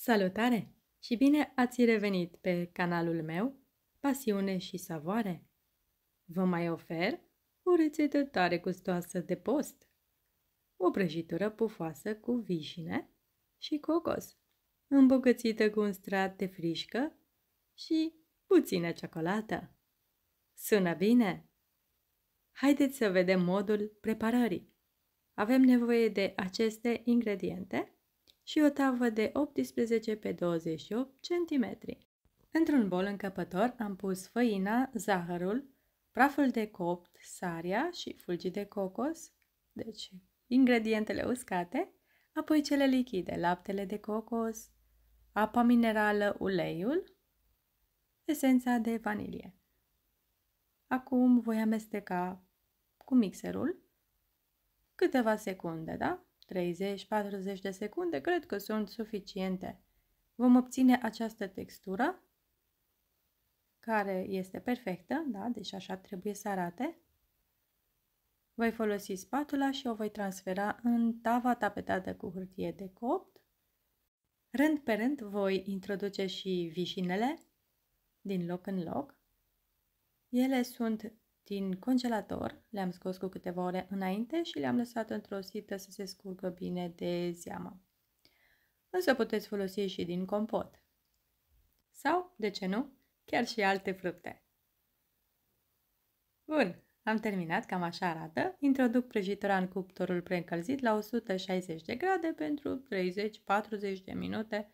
Salutare și bine ați revenit pe canalul meu Pasiune și Savoare. Vă mai ofer o rețetă tare gustoasă de post, o prăjitură pufoasă cu vișine și cocos, îmbogățită cu un strat de frișcă și puțină ciocolată. Sună bine? Haideți să vedem modul preparării. Avem nevoie de aceste ingrediente și o tavă de 18 pe 28 cm. Într-un bol încăpător am pus făina, zahărul, praful de copt, sarea și fulgi de cocos, deci ingredientele uscate, apoi cele lichide, laptele de cocos, apa minerală, uleiul, esența de vanilie. Acum voi amesteca cu mixerul câteva secunde, da? 30-40 de secunde cred că sunt suficiente. Vom obține această textură care este perfectă, da? deci așa trebuie să arate. Voi folosi spatula și o voi transfera în tava tapetată cu hârtie de copt. Rând pe rând voi introduce și vișinele din loc în loc. Ele sunt din congelator, le-am scos cu câteva ore înainte și le-am lăsat într-o sită să se scurgă bine de zeamă. Însă puteți folosi și din compot. Sau, de ce nu, chiar și alte fructe. Bun, am terminat, cam așa arată. Introduc prăjitura în cuptorul preîncălzit la 160 de grade pentru 30-40 de minute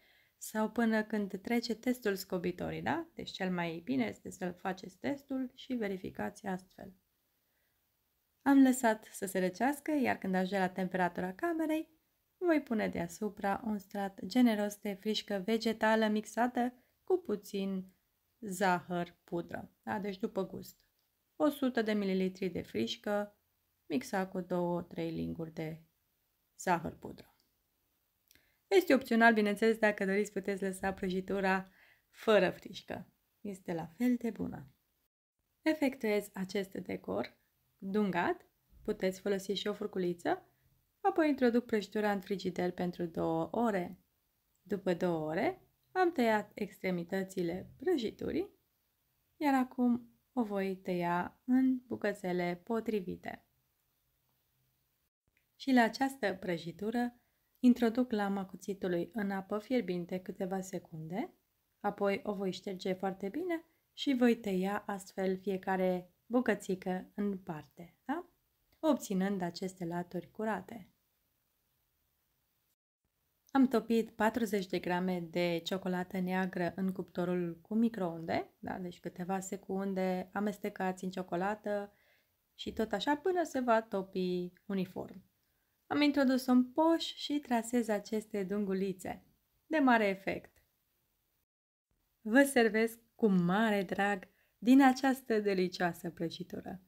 sau până când trece testul scobitorii, da? Deci cel mai bine este să-l faceți testul și verificați astfel. Am lăsat să se răcească, iar când ajunge la temperatura camerei, voi pune deasupra un strat generos de frișcă vegetală mixată cu puțin zahăr pudră, da? deci după gust. 100 de ml de frișcă mixat cu 2-3 linguri de zahăr pudră. Este opțional, bineînțeles, dacă doriți puteți lăsa prăjitura fără frișcă. Este la fel de bună. Efectuez acest decor dungat, puteți folosi și o furculiță, apoi introduc prăjitura în frigider pentru 2 ore. După 2 ore am tăiat extremitățile prăjiturii, iar acum o voi tăia în bucățele potrivite. Și la această prăjitură Introduc lama cuțitului în apă fierbinte câteva secunde, apoi o voi șterge foarte bine și voi tăia astfel fiecare bucățică în parte, da? obținând aceste laturi curate. Am topit 40 de grame de ciocolată neagră în cuptorul cu microunde, da? deci câteva secunde amestecați în ciocolată și tot așa până se va topi uniform. Am introdus un poș și trasez aceste dungulițe. De mare efect. Vă servesc cu mare drag din această delicioasă prăjitură,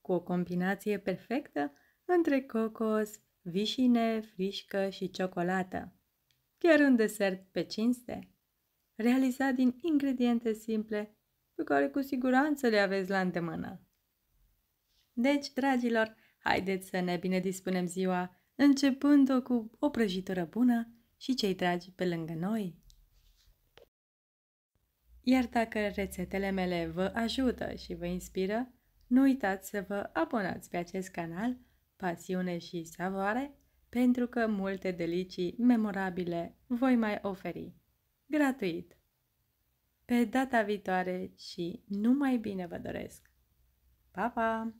cu o combinație perfectă între cocos, vișine, frișcă și ciocolată. Chiar un desert pe cinste, realizat din ingrediente simple pe care cu siguranță le aveți la îndemână. Deci, dragilor, haideți să ne bine dispunem ziua începând-o cu o prăjitură bună și cei dragi pe lângă noi. Iar dacă rețetele mele vă ajută și vă inspiră, nu uitați să vă abonați pe acest canal Pasiune și Savoare, pentru că multe delicii memorabile voi mai oferi, gratuit. Pe data viitoare și numai bine vă doresc! Pa, pa!